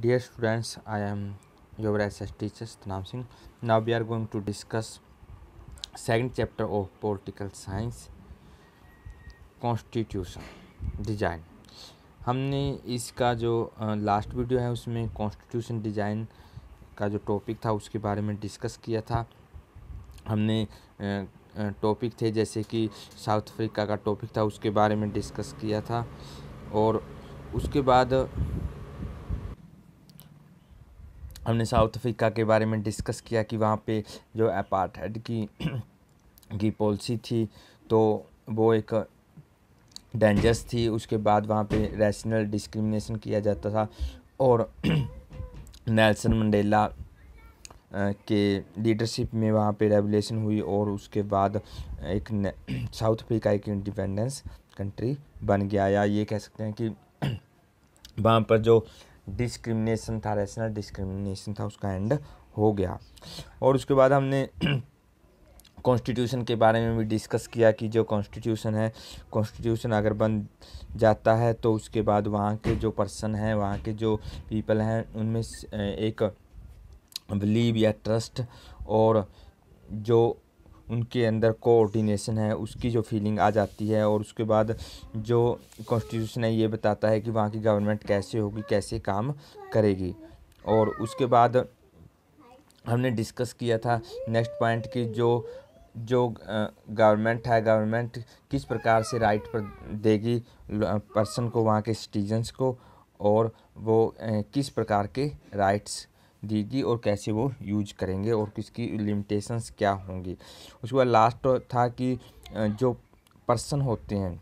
dear students I am your S S teachers तनाम Singh now we are going to discuss second chapter of political science constitution design हमने इसका जो last video है उसमें constitution design का जो topic था उसके बारे में डिस्कस किया था हमने टॉपिक थे जैसे कि साउथ अफ्रीका का टॉपिक था उसके बारे में डिस्कस किया था और उसके बाद हमने साउथ अफ्रीका के बारे में डिस्कस किया कि वहाँ पे जो अपार्थाइड की की पॉलिसी थी तो वो एक डेंजरस थी उसके बाद वहाँ पे रैशनल डिस्क्रिमिनेशन किया जाता था और नेल्सन मंडेला के लीडरशिप में वहाँ पे रेवोल्यूशन हुई और उसके बाद एक साउथ अफ्रीका एक इंडिपेंडेंस कंट्री बन गया या ये कह सकते हैं कि वहाँ पर जो डिस्क्रिमिनेशन था रैशनल डिस्क्रिमिनेशन था उसका एंड हो गया और उसके बाद हमने कॉन्स्टिट्यूशन के बारे में भी डिस्कस किया कि जो कॉन्स्टिट्यूशन है कॉन्स्टिट्यूशन अगर बन जाता है तो उसके बाद वहाँ के जो पर्सन हैं वहाँ के जो पीपल हैं उनमें एक बिलीव या ट्रस्ट और जो उनके अंदर कोऑर्डिनेशन है उसकी जो फीलिंग आ जाती है और उसके बाद जो कॉन्स्टिट्यूशन है ये बताता है कि वहाँ की गवर्नमेंट कैसे होगी कैसे काम करेगी और उसके बाद हमने डिस्कस किया था नेक्स्ट पॉइंट कि जो जो गवर्नमेंट है गवर्नमेंट किस प्रकार से राइट पर देगी पर्सन को वहाँ के सिटीजन्स को और वो किस प्रकार के राइट्स दीजिए और कैसे वो यूज करेंगे और किसकी लिमिटेशंस क्या होंगी उसके बाद लास्ट था कि जो पर्सन होते हैं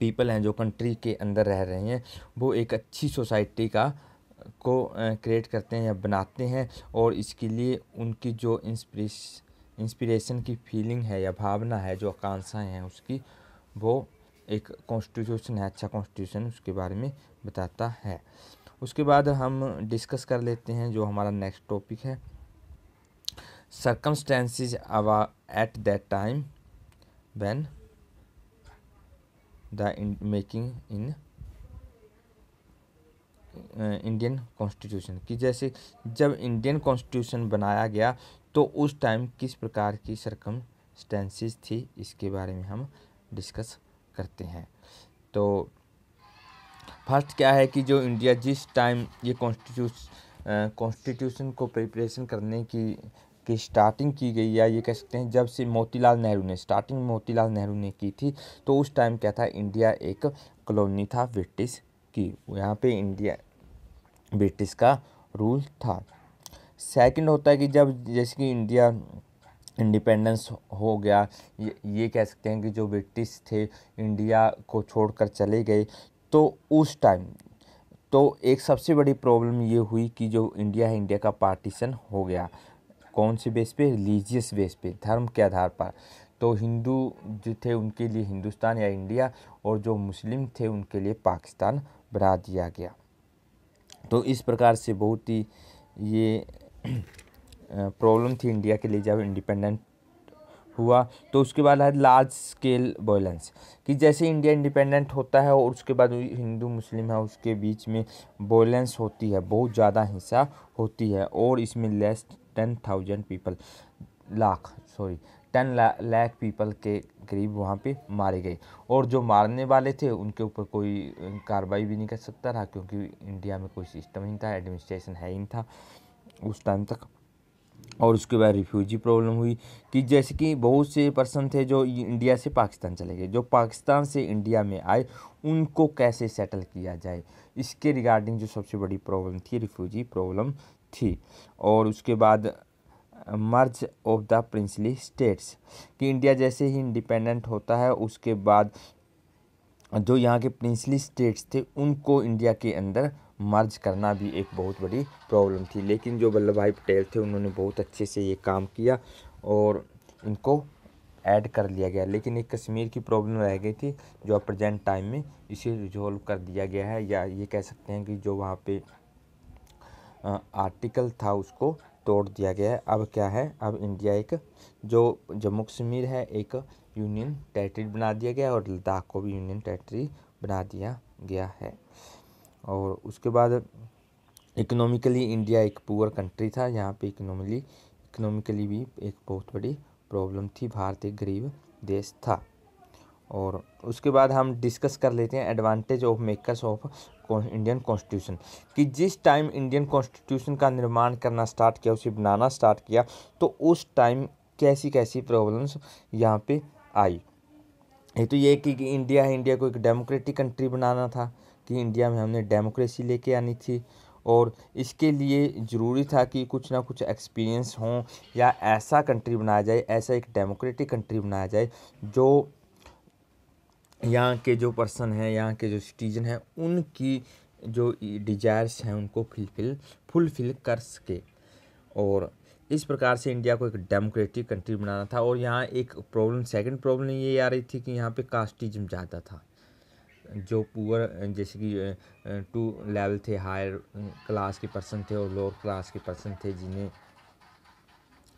पीपल हैं जो कंट्री के अंदर रह रहे हैं वो एक अच्छी सोसाइटी का को क्रिएट करते हैं या बनाते हैं और इसके लिए उनकी जो इंस्पिरेश इंस्पिरेशन की फीलिंग है या भावना है जो आकांक्षाएँ हैं उसकी वो एक कॉन्स्टिट्यूशन है अच्छा कॉन्स्टिट्यूशन उसके बारे में बताता है उसके बाद हम डिस्कस कर लेते हैं जो हमारा नेक्स्ट टॉपिक है circumstances over at that time when the in making Indian constitution कि जैसे जब इंडियन कॉन्स्टिट्यूशन बनाया गया तो उस टाइम किस प्रकार की सरकम थी इसके बारे में हम डिस्कस करते हैं तो फर्स्ट क्या है कि जो इंडिया जिस टाइम ये कॉन्स्टिट्यूस कॉन्स्टिट्यूशन को प्रिपरेशन करने की की स्टार्टिंग की गई या ये कह सकते हैं जब से मोतीलाल नेहरू ने स्टार्टिंग मोतीलाल नेहरू ने की थी तो उस टाइम क्या था इंडिया एक कॉलोनी था ब्रिटिश की यहाँ पे इंडिया ब्रिटिश का रूल था सेकंड होता है कि जब जैसे कि इंडिया इंडिपेंडेंस हो गया ये, ये कह सकते हैं कि जो ब्रिटिश थे इंडिया को छोड़कर चले गए तो उस टाइम तो एक सबसे बड़ी प्रॉब्लम ये हुई कि जो इंडिया है इंडिया का पार्टीशन हो गया कौन से बेस पे रिलीजियस बेस पे धर्म के आधार पर तो हिंदू जो थे उनके लिए हिंदुस्तान या इंडिया और जो मुस्लिम थे उनके लिए पाकिस्तान बना दिया गया तो इस प्रकार से बहुत ही ये प्रॉब्लम थी इंडिया के लिए जब इंडिपेंडेंट हुआ तो उसके बाद है लार्ज स्केल वॉयलेंस कि जैसे इंडिया इंडिपेंडेंट होता है और उसके बाद हिंदू मुस्लिम है उसके बीच में वॉयलेंस होती है बहुत ज़्यादा हिंसा होती है और इसमें less ten thousand people lakh sorry ten lakh people के करीब वहाँ पे मारे गए और जो मारने वाले थे उनके ऊपर कोई कार्रवाई भी नहीं कर सकता था क्योंकि इंडिया में कोई सिस्टम नहीं था एडमिनिस्ट्रेशन है ही नहीं था उस टाइम तक और उसके बाद रिफ्यूजी प्रॉब्लम हुई कि जैसे कि बहुत से पर्सन थे जो इंडिया से पाकिस्तान चले गए जो पाकिस्तान से इंडिया में आए उनको कैसे सेटल किया जाए इसके रिगार्डिंग जो सबसे बड़ी प्रॉब्लम थी रिफ्यूजी प्रॉब्लम थी और उसके बाद merge of the princely states कि इंडिया जैसे ही इंडिपेंडेंट होता है उसके बाद जो यहाँ के प्रिंसली स्टेट्स थे उनको इंडिया के अंदर मर्ज करना भी एक बहुत बड़ी प्रॉब्लम थी लेकिन जो वल्लभ भाई पटेल थे उन्होंने बहुत अच्छे से ये काम किया और इनको ऐड कर लिया गया लेकिन एक कश्मीर की प्रॉब्लम रह गई थी जो अब प्रजेंट टाइम में इसे रिजॉल्व कर दिया गया है या ये कह सकते हैं कि जो वहाँ पे आर्टिकल था उसको तोड़ दिया गया है अब क्या है अब इंडिया एक जो जम्मू कश्मीर है एक यूनियन टेरिटरी बना दिया गया और लद्दाख को भी यूनियन टेरिटरी बना दिया गया है और उसके बाद इकोनॉमिकली इंडिया एक पुअर कंट्री था यहाँ पे इकोनॉमिकली इकोनॉमिकली भी एक बहुत बड़ी प्रॉब्लम थी भारत एक गरीब देश था और उसके बाद हम डिस्कस कर लेते हैं advantage of makers of Indian constitution कि जिस टाइम इंडियन कॉन्स्टिट्यूशन का निर्माण करना स्टार्ट किया उसे बनाना स्टार्ट किया तो उस टाइम कैसी कैसी प्रॉब्लम्स यहाँ पे आई ये तो ये कि इंडिया है इंडिया को एक डेमोक्रेटिक कंट्री बनाना था कि इंडिया में हमने डेमोक्रेसी लेके आनी थी और इसके लिए ज़रूरी था कि कुछ ना कुछ एक्सपीरियंस हों या ऐसा कंट्री बनाया जाए ऐसा एक डेमोक्रेटिक कंट्री बनाया जाए जो यहाँ के जो पर्सन हैं यहाँ के जो सिटीजन हैं उनकी जो डिजायर्स हैं उनको फुलफिल फुलफिल कर सके और इस प्रकार से इंडिया को एक डेमोक्रेटिक कंट्री बनाना था और यहाँ एक प्रॉब्लम सेकंड प्रॉब्लम ये आ रही थी कि यहाँ पे कास्टिज्म ज़्यादा था जो पुअर जैसे कि टू लेवल थे हायर क्लास के पर्सन थे और लोअर क्लास के पर्सन थे जिन्हें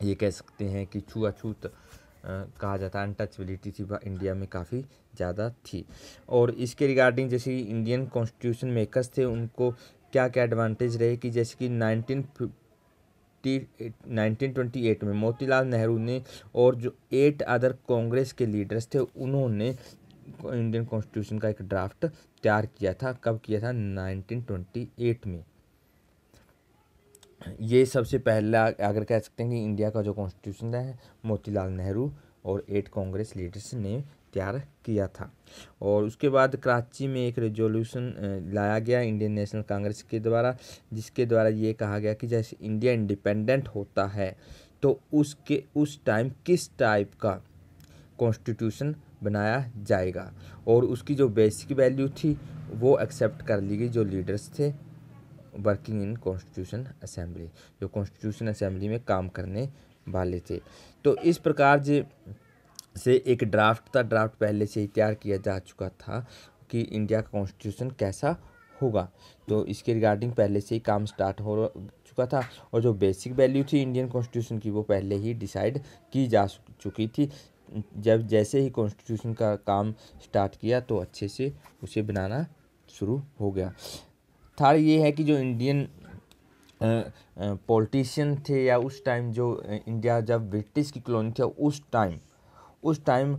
ये कह सकते हैं कि छुआछूत कहा जाता है अनटचबिलिटी थी वह इंडिया में काफ़ी ज़्यादा थी और इसके रिगार्डिंग जैसे कि इंडियन कॉन्स्टिट्यूशन मेकर्स थे उनको क्या क्या एडवांटेज रहे कि जैसे कि nineteen fifty nineteen twenty eight में मोतीलाल नेहरू ने और जो एट अदर कांग्रेस के लीडर्स थे उन्होंने इंडियन कॉन्स्टिट्यूशन का एक ड्राफ्ट तैयार किया था कब किया था 1928 में ये सबसे पहला अगर कह सकते हैं कि इंडिया का जो कॉन्स्टिट्यूशन है मोतीलाल नेहरू और एट कांग्रेस लीडर्स ने तैयार किया था और उसके बाद कराची में एक रेजोल्यूशन लाया गया इंडियन नेशनल कांग्रेस के द्वारा जिसके द्वारा ये कहा गया कि जैसे इंडिया इंडिपेंडेंट होता है तो उसके उस टाइम किस टाइप का कॉन्स्टिट्यूशन बनाया जाएगा और उसकी जो बेसिक वैल्यू थी वो एक्सेप्ट कर ली गई जो लीडर्स थे वर्किंग इन कॉन्स्टिट्यूशन असेंबली जो कॉन्स्टिट्यूशन असेंबली में काम करने वाले थे तो इस प्रकार जे से एक ड्राफ्ट था ड्राफ्ट पहले से ही तैयार किया जा चुका था कि इंडिया का कॉन्स्टिट्यूशन कैसा होगा तो इसके रिगार्डिंग पहले से ही काम स्टार्ट हो चुका था और जो बेसिक वैल्यू थी इंडियन कॉन्स्टिट्यूशन की वो पहले ही डिसाइड की जा चुकी थी जब जैसे ही कॉन्स्टिट्यूशन का काम स्टार्ट किया तो अच्छे से उसे बनाना शुरू हो गया थर्ड ये है कि जो इंडियन पॉलिटिशियन थे या उस टाइम जो इंडिया जब ब्रिटिश की कॉलोनी थी उस टाइम उस टाइम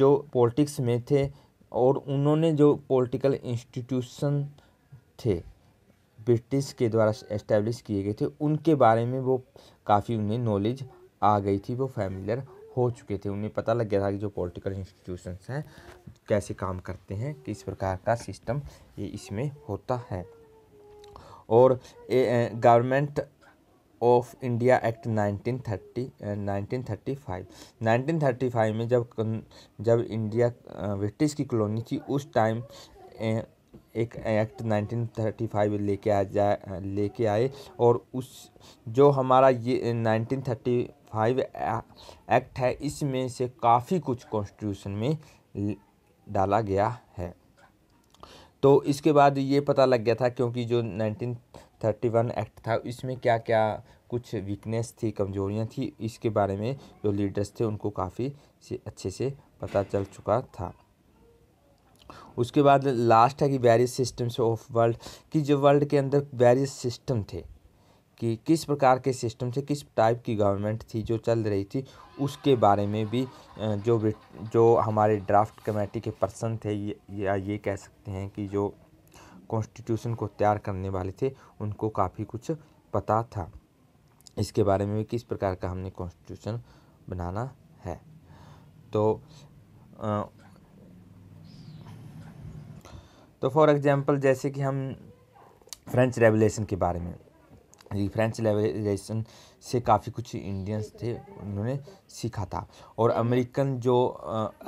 जो पॉलिटिक्स में थे और उन्होंने जो पॉलिटिकल इंस्टीट्यूशन थे ब्रिटिश के द्वारा एस्टेब्लिश किए गए थे उनके बारे में वो काफ़ी उन्हें नॉलेज आ गई थी वो फैमिलियर हो चुके थे उन्हें पता लग गया था कि जो पॉलिटिकल इंस्टीट्यूशंस हैं कैसे काम करते हैं किस प्रकार का सिस्टम ये इसमें होता है और गवर्नमेंट ऑफ इंडिया एक्ट 1930 1935 1935 में जब जब इंडिया ब्रिटिश की कॉलोनी थी उस टाइम एक एक्ट 1935 लेके आ जाए लेके आए और उस जो हमारा ये 1935 एक्ट है इसमें से काफ़ी कुछ कॉन्स्टिट्यूशन में डाला गया है तो इसके बाद ये पता लग गया था क्योंकि जो 1931 एक्ट था इसमें क्या क्या कुछ वीकनेस थी कमजोरियां थी इसके बारे में जो लीडर्स थे उनको काफ़ी से अच्छे से पता चल चुका था उसके बाद लास्ट है कि वेरियस सिस्टम्स ऑफ वर्ल्ड कि जो वर्ल्ड के अंदर वेरियस सिस्टम थे कि किस प्रकार के सिस्टम थे किस टाइप की गवर्नमेंट थी जो चल रही थी उसके बारे में भी जो जो हमारे ड्राफ्ट कमेटी के पर्सन थे या ये कह सकते हैं कि जो कॉन्स्टिट्यूशन को तैयार करने वाले थे उनको काफ़ी कुछ पता था इसके बारे में भी किस प्रकार का हमने कॉन्स्टिट्यूशन बनाना है तो आ, तो फॉर एग्ज़ाम्पल जैसे कि हम फ्रेंच रेवलेशन के बारे में फ्रेंच रेवलेशन से काफ़ी कुछ इंडियंस थे उन्होंने सीखा था और अमेरिकन जो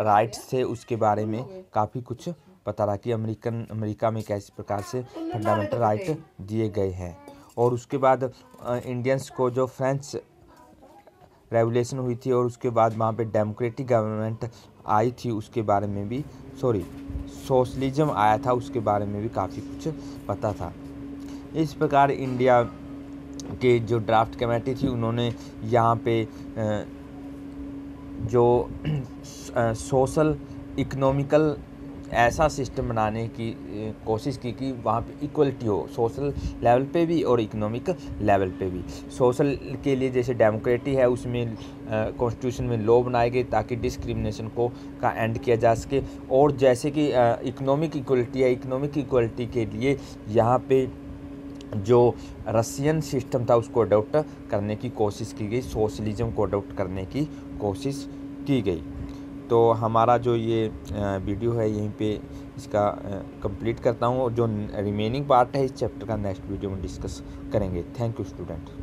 राइट्स थे उसके बारे में काफ़ी कुछ पता रहा कि अमेरिकन अमेरिका में कैसे प्रकार से फंडामेंटल राइट दिए गए हैं और उसके बाद इंडियंस को जो फ्रेंच रेवोलेशन हुई थी और उसके बाद वहाँ पे डेमोक्रेटिक गवर्नमेंट आई थी उसके बारे में भी सॉरी सोशलिज्म आया था उसके बारे में भी काफ़ी कुछ पता था इस प्रकार इंडिया के जो ड्राफ्ट कमेटी थी उन्होंने यहाँ पे जो सोशल इकोनॉमिकल ऐसा सिस्टम बनाने की कोशिश की कि वहाँ पे इक्वलिटी हो सोशल लेवल पे भी और इकोनॉमिक लेवल पे भी सोशल के लिए जैसे डेमोक्रेटी है उसमें कॉन्स्टिट्यूशन में लॉ बनाए गए ताकि डिस्क्रिमिनेशन को का एंड किया जा सके और जैसे कि इकोनॉमिक इक्वलिटी है इकोनॉमिक इक्वलिटी के लिए यहाँ पे जो रसियन सिस्टम था उसको अडोप्ट करने की कोशिश की गई सोशलिज्म को अडोप्ट करने की कोशिश की गई तो हमारा जो ये वीडियो है यहीं पे इसका कंप्लीट करता हूँ और जो रिमेनिंग पार्ट है इस चैप्टर का नेक्स्ट वीडियो में डिस्कस करेंगे थैंक यू स्टूडेंट